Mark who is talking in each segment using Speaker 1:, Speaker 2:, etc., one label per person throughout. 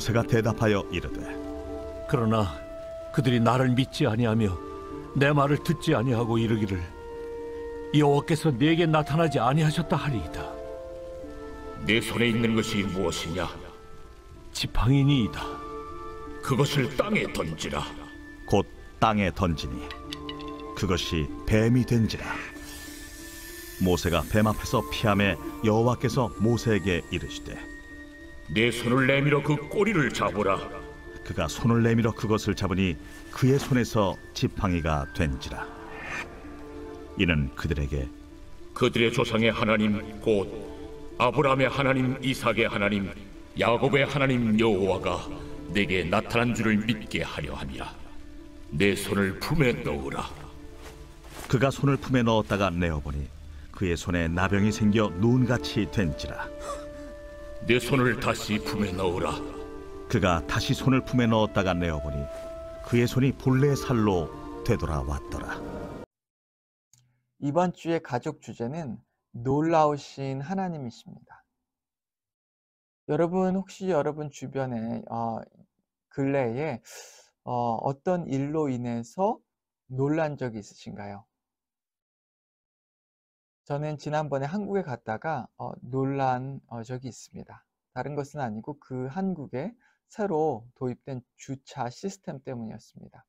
Speaker 1: 모세가 대답하여 이르되 그러나 그들이 나를 믿지 아니하며 내 말을 듣지 아니하고 이르기를 여호와께서 내게 나타나지 아니하셨다 하리이다 네 손에 있는 것이 무엇이냐 지팡이니이다 그것을 땅에 던지라 곧 땅에 던지니 그것이 뱀이 된지라 모세가 뱀 앞에서 피함에 여호와께서 모세에게 이르시되 내 손을 내밀어 그 꼬리를 잡으라. 그가 손을 내밀어 그것을 잡으니 그의 손에서 지팡이가 된지라. 이는 그들에게 그들의 조상의 하나님 곧 아브라함의 하나님 이삭의 하나님 야곱의 하나님 여호와가 내게 나타난 줄을 믿게 하려 함이라. 내 손을 품에 넣으라. 그가 손을 품에 넣었다가 내어 보니 그의 손에 나병이 생겨 눈같이 된지라. 내 손을 다시 품에 넣어라 그가 다시 손을 품에 넣었다가 내어보니 그의 손이 본래 살로 되돌아왔더라. 이번 주의 가족 주제는 놀라우신 하나님이십니다. 여러분 혹시 여러분 주변에 어, 근래에 어, 어떤 일로 인해서 놀란 적이 있으신가요? 저는 지난번에 한국에 갔다가 어, 놀란 어, 적이 있습니다. 다른 것은 아니고 그 한국에 새로 도입된 주차 시스템 때문이었습니다.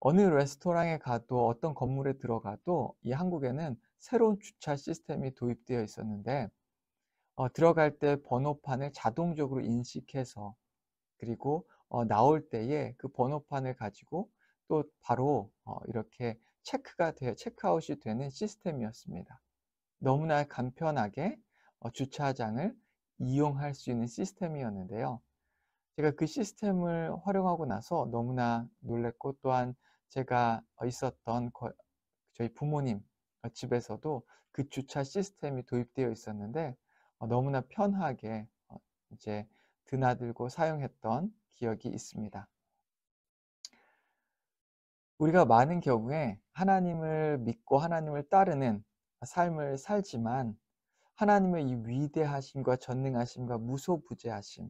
Speaker 1: 어느 레스토랑에 가도 어떤 건물에 들어가도 이 한국에는 새로운 주차 시스템이 도입되어 있었는데 어, 들어갈 때 번호판을 자동적으로 인식해서 그리고 어, 나올 때에 그 번호판을 가지고 또 바로 어, 이렇게 체크가 되어 체크아웃이 되는 시스템이었습니다. 너무나 간편하게 어, 주차장을 이용할 수 있는 시스템이었는데요. 제가 그 시스템을 활용하고 나서 너무나 놀랬고 또한 제가 있었던 저희 부모님 집에서도 그 주차 시스템이 도입되어 있었는데 어, 너무나 편하게 어, 이제 드나들고 사용했던 기억이 있습니다. 우리가 많은 경우에 하나님을 믿고 하나님을 따르는 삶을 살지만 하나님의 이 위대하심과 전능하심과 무소부재하심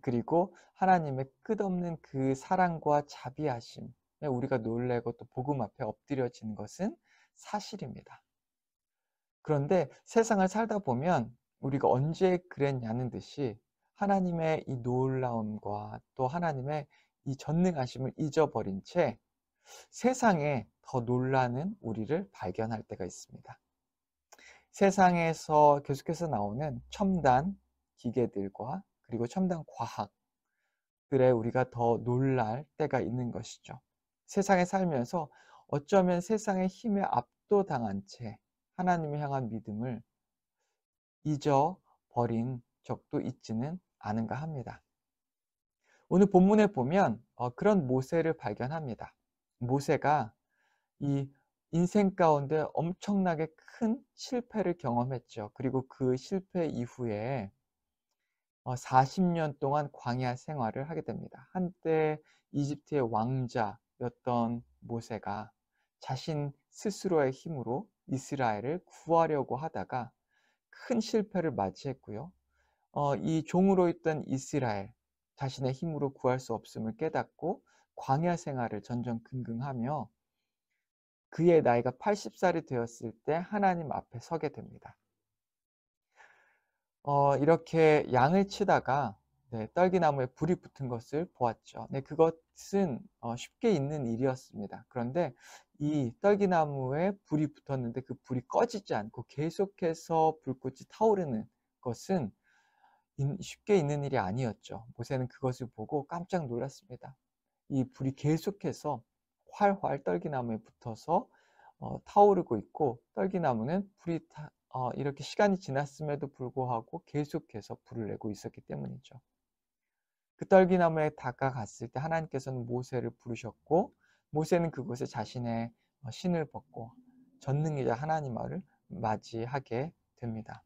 Speaker 1: 그리고 하나님의 끝없는 그 사랑과 자비하심 에 우리가 놀래고 또 복음 앞에 엎드려지는 것은 사실입니다. 그런데 세상을 살다 보면 우리가 언제 그랬냐는 듯이 하나님의 이 놀라움과 또 하나님의 이 전능하심을 잊어버린 채 세상에 더 놀라는 우리를 발견할 때가 있습니다. 세상에서 계속해서 나오는 첨단 기계들과 그리고 첨단 과학들에 우리가 더 놀랄 때가 있는 것이죠. 세상에 살면서 어쩌면 세상의 힘에 압도당한 채 하나님을 향한 믿음을 잊어버린 적도 있지는 않은가 합니다. 오늘 본문에 보면 어, 그런 모세를 발견합니다. 모세가 이 인생 가운데 엄청나게 큰 실패를 경험했죠. 그리고 그 실패 이후에 40년 어, 동안 광야 생활을 하게 됩니다. 한때 이집트의 왕자였던 모세가 자신 스스로의 힘으로 이스라엘을 구하려고 하다가 큰 실패를 맞이했고요. 어, 이 종으로 있던 이스라엘, 자신의 힘으로 구할 수 없음을 깨닫고 광야 생활을 전전긍긍하며 그의 나이가 80살이 되었을 때 하나님 앞에 서게 됩니다. 어, 이렇게 양을 치다가 네, 딸기나무에 불이 붙은 것을 보았죠. 네, 그것은 어, 쉽게 있는 일이었습니다. 그런데 이 떨기나무에 불이 붙었는데 그 불이 꺼지지 않고 계속해서 불꽃이 타오르는 것은 쉽게 있는 일이 아니었죠. 모세는 그것을 보고 깜짝 놀랐습니다. 이 불이 계속해서 활활 떨기나무에 붙어서 어, 타오르고 있고 떨기나무는 불이 타, 어, 이렇게 시간이 지났음에도 불구하고 계속해서 불을 내고 있었기 때문이죠. 그 떨기나무에 다가갔을 때 하나님께서는 모세를 부르셨고 모세는 그곳에 자신의 어, 신을 벗고 전능이자 하나님을 맞이하게 됩니다.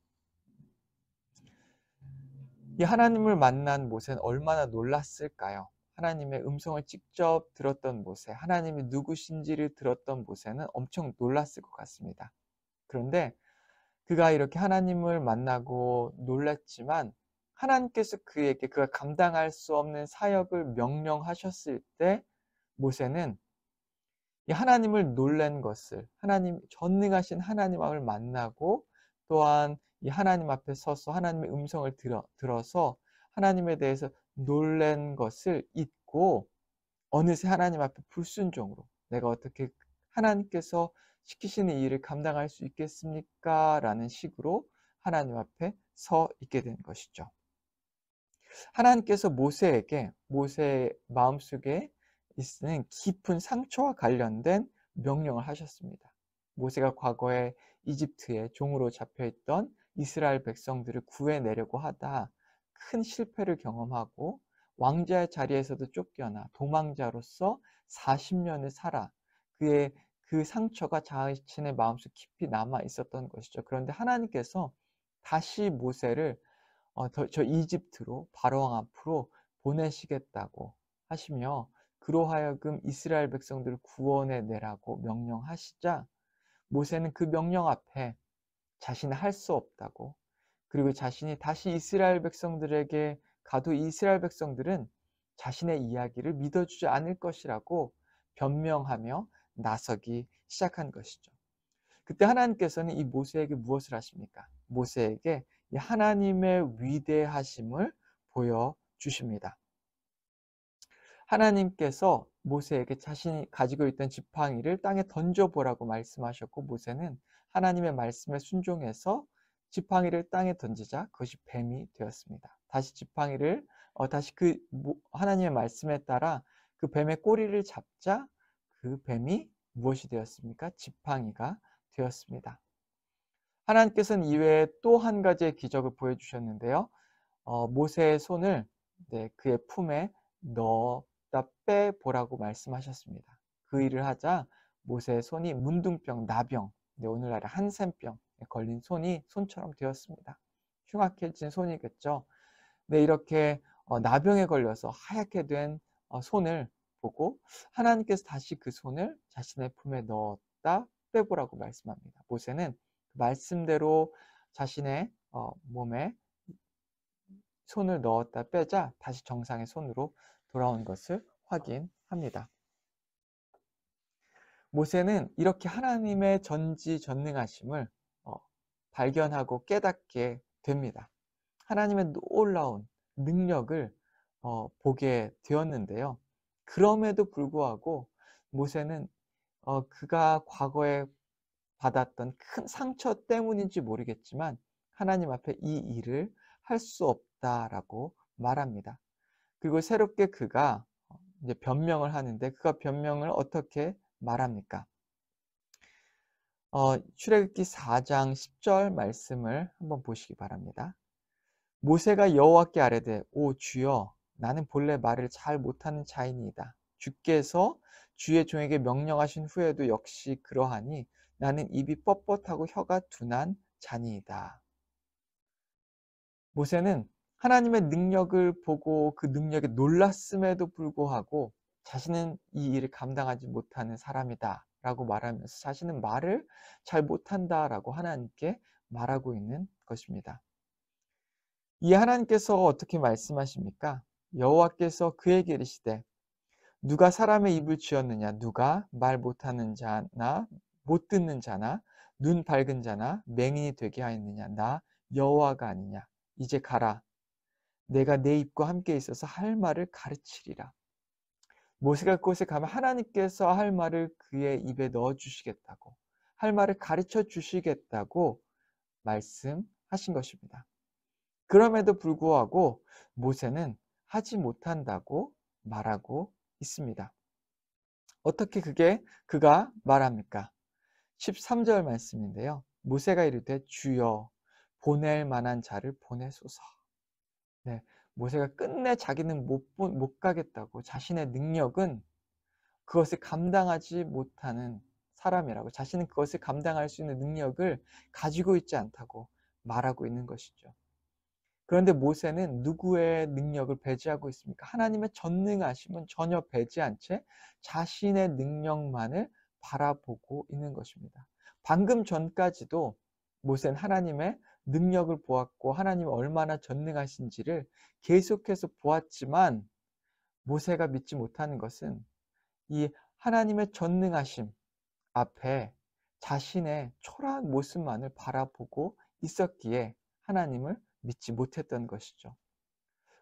Speaker 1: 이 하나님을 만난 모세는 얼마나 놀랐을까요? 하나님의 음성을 직접 들었던 모세, 하나님이 누구신지를 들었던 모세는 엄청 놀랐을 것 같습니다. 그런데 그가 이렇게 하나님을 만나고 놀랐지만 하나님께서 그에게 그가 감당할 수 없는 사역을 명령하셨을 때 모세는 이 하나님을 놀란 것을 하나님 전능하신 하나님 을 만나고 또한 이 하나님 앞에 서서 하나님의 음성을 들어, 들어서 하나님에 대해서 놀란 것을 잊고 어느새 하나님 앞에 불순종으로 내가 어떻게 하나님께서 시키시는 일을 감당할 수 있겠습니까? 라는 식으로 하나님 앞에 서 있게 된 것이죠. 하나님께서 모세에게 모세의 마음속에 있는 깊은 상처와 관련된 명령을 하셨습니다. 모세가 과거에 이집트의 종으로 잡혀있던 이스라엘 백성들을 구해내려고 하다 큰 실패를 경험하고 왕자의 자리에서도 쫓겨나 도망자로서 40년을 살아 그의 그 상처가 자신의 마음속 깊이 남아 있었던 것이죠. 그런데 하나님께서 다시 모세를 어, 저, 저 이집트로 바로왕 앞으로 보내시겠다고 하시며 그로하여금 이스라엘 백성들을 구원해 내라고 명령하시자 모세는 그 명령 앞에 자신은 할수 없다고 그리고 자신이 다시 이스라엘 백성들에게 가도 이스라엘 백성들은 자신의 이야기를 믿어주지 않을 것이라고 변명하며 나서기 시작한 것이죠. 그때 하나님께서는 이 모세에게 무엇을 하십니까? 모세에게 하나님의 위대하심을 보여주십니다. 하나님께서 모세에게 자신이 가지고 있던 지팡이를 땅에 던져보라고 말씀하셨고 모세는 하나님의 말씀에 순종해서 지팡이를 땅에 던지자 그것이 뱀이 되었습니다. 다시 지팡이를 어, 다시 그 하나님의 말씀에 따라 그 뱀의 꼬리를 잡자 그 뱀이 무엇이 되었습니까? 지팡이가 되었습니다. 하나님께서는 이외에 또 한 가지의 기적을 보여주셨는데요. 어, 모세의 손을 네, 그의 품에 넣었다 빼보라고 말씀하셨습니다. 그 일을 하자 모세의 손이 문둥병, 나병, 네, 오늘날의 한센병 걸린 손이 손처럼 되었습니다. 흉악해진 손이겠죠. 네, 이렇게 어, 나병에 걸려서 하얗게 된 어, 손을 보고 하나님께서 다시 그 손을 자신의 품에 넣었다 빼보라고 말씀합니다. 모세는 그 말씀대로 자신의 어, 몸에 손을 넣었다 빼자 다시 정상의 손으로 돌아온 것을 확인합니다. 모세는 이렇게 하나님의 전지전능하심을 발견하고 깨닫게 됩니다. 하나님의 놀라운 능력을 어, 보게 되었는데요. 그럼에도 불구하고 모세는 어, 그가 과거에 받았던 큰 상처 때문인지 모르겠지만 하나님 앞에 이 일을 할 수 없다라고 말합니다. 그리고 새롭게 그가 이제 변명을 하는데 그가 변명을 어떻게 말합니까? 어, 출애굽기 4장 10절 말씀을 한번 보시기 바랍니다. 모세가 여호와께 아뢰되 오 주여 나는 본래 말을 잘 못하는 자인이다. 주께서 주의 종에게 명령하신 후에도 역시 그러하니 나는 입이 뻣뻣하고 혀가 둔한 자니이다. 모세는 하나님의 능력을 보고 그 능력에 놀랐음에도 불구하고 자신은 이 일을 감당하지 못하는 사람이다. 라고 말하면서 자신은 말을 잘 못한다 라고 하나님께 말하고 있는 것입니다. 이 하나님께서 어떻게 말씀하십니까? 여호와께서 그에게 이르시되 누가 사람의 입을 쥐었느냐 누가 말 못하는 자나 못 듣는 자나 눈 밝은 자나 맹인이 되게 하였느냐 나 여호와가 아니냐 이제 가라 내가 내 입과 함께 있어서 할 말을 가르치리라 모세가 그곳에 가면 하나님께서 할 말을 그의 입에 넣어 주시겠다고 할 말을 가르쳐 주시겠다고 말씀하신 것입니다. 그럼에도 불구하고 모세는 하지 못한다고 말하고 있습니다. 어떻게 그게 그가 말합니까? 13절 말씀인데요. 모세가 이르되 주여 보낼 만한 자를 보내소서. 네, 모세가 끝내 자기는 못, 못 가겠다고 자신의 능력은 그것을 감당하지 못하는 사람이라고 자신은 그것을 감당할 수 있는 능력을 가지고 있지 않다고 말하고 있는 것이죠. 그런데 모세는 누구의 능력을 배제하고 있습니까? 하나님의 전능하심은 전혀 배제한 채 자신의 능력만을 바라보고 있는 것입니다. 방금 전까지도 모세는 하나님의 능력을 보았고 하나님 얼마나 전능하신지를 계속해서 보았지만 모세가 믿지 못하는 것은 이 하나님의 전능하심 앞에 자신의 초라한 모습만을 바라보고 있었기에 하나님을 믿지 못했던 것이죠.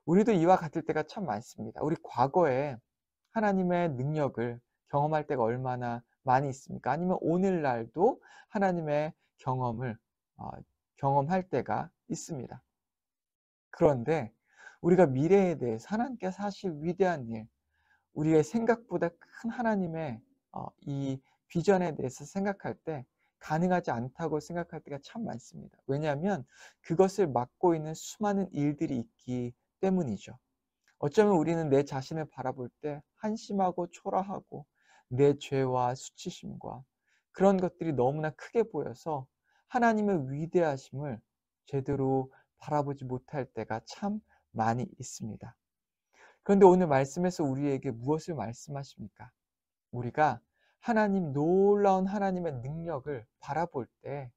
Speaker 1: 우리도 이와 같을 때가 참 많습니다. 우리 과거에 하나님의 능력을 경험할 때가 얼마나 많이 있습니까? 아니면 오늘날도 하나님의 경험을 어, 경험할 때가 있습니다. 그런데 우리가 미래에 대해 하나님께 사실 위대한 일, 우리의 생각보다 큰 하나님의 어, 이 비전에 대해서 생각할 때 가능하지 않다고 생각할 때가 참 많습니다. 왜냐하면 그것을 막고 있는 수많은 일들이 있기 때문이죠. 어쩌면 우리는 내 자신을 바라볼 때 한심하고 초라하고 내 죄와 수치심과 그런 것들이 너무나 크게 보여서 하나님의 위대하심을 제대로 바라보지 못할 때가 참 많이 있습니다. 그런데 오늘 말씀에서 우리에게 무엇을 말씀하십니까? 우리가 하나님 놀라운 하나님의 능력을 바라볼 때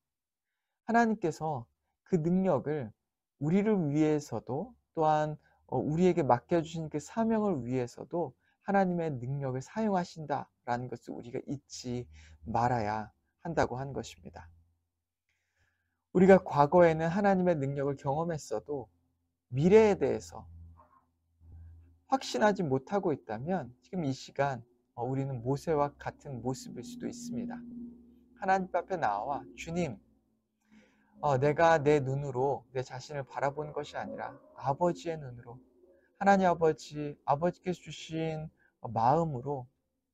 Speaker 1: 하나님께서 그 능력을 우리를 위해서도 또한 어, 우리에게 맡겨주신 그 사명을 위해서도 하나님의 능력을 사용하신다라는 것을 우리가 잊지 말아야 한다고 한 것입니다. 우리가 과거에는 하나님의 능력을 경험했어도 미래에 대해서 확신하지 못하고 있다면 지금 이 시간 어, 우리는 모세와 같은 모습일 수도 있습니다. 하나님 앞에 나와 주님, 어, 내가 내 눈으로 내 자신을 바라본 것이 아니라 아버지의 눈으로 하나님 아버지, 아버지께서 주신 마음으로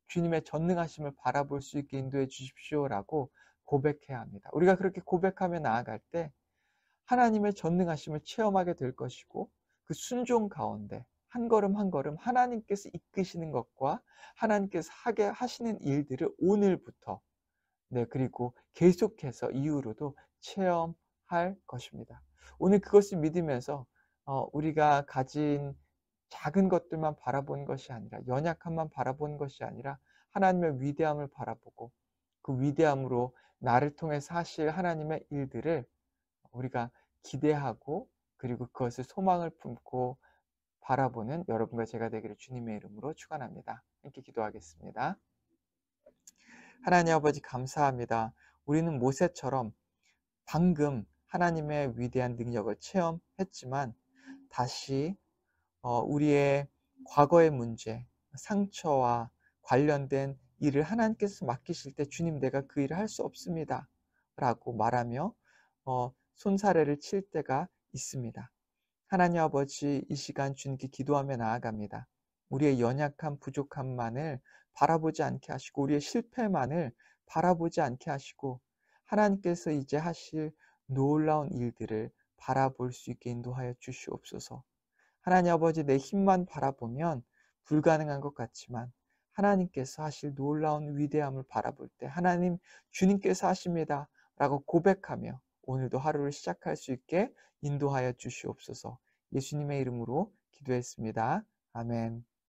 Speaker 1: 주님의 전능하심을 바라볼 수 있게 인도해 주십시오라고 고백해야 합니다. 우리가 그렇게 고백하며 나아갈 때 하나님의 전능하심을 체험하게 될 것이고 그 순종 가운데 한 걸음 한 걸음 하나님께서 이끄시는 것과 하나님께서 하게 하시는 일들을 오늘부터 네 그리고 계속해서 이후로도 체험할 것입니다. 오늘 그것을 믿으면서 어, 우리가 가진 작은 것들만 바라본 것이 아니라 연약함만 바라본 것이 아니라 하나님의 위대함을 바라보고 그 위대함으로 나를 통해서 하실 하나님의 일들을 우리가 기대하고 그리고 그것을 소망을 품고 바라보는 여러분과 제가 되기를 주님의 이름으로 축원합니다. 함께 기도하겠습니다. 하나님 아버지 감사합니다. 우리는 모세처럼 방금 하나님의 위대한 능력을 체험했지만 다시 어, 우리의 과거의 문제, 상처와 관련된 일을 하나님께서 맡기실 때 주님 내가 그 일을 할 수 없습니다. 라고 말하며 어, 손사래를 칠 때가 있습니다. 하나님 아버지 이 시간 주님께 기도하며 나아갑니다. 우리의 연약한 부족함만을 바라보지 않게 하시고 우리의 실패만을 바라보지 않게 하시고 하나님께서 이제 하실 놀라운 일들을 바라볼 수 있게 인도하여 주시옵소서. 하나님 아버지 내 힘만 바라보면 불가능한 것 같지만 하나님께서 하실 놀라운 위대함을 바라볼 때 하나님 주님께서 하십니다. 라고 고백하며 오늘도 하루를 시작할 수 있게 인도하여 주시옵소서 예수님의 이름으로 기도했습니다. 아멘.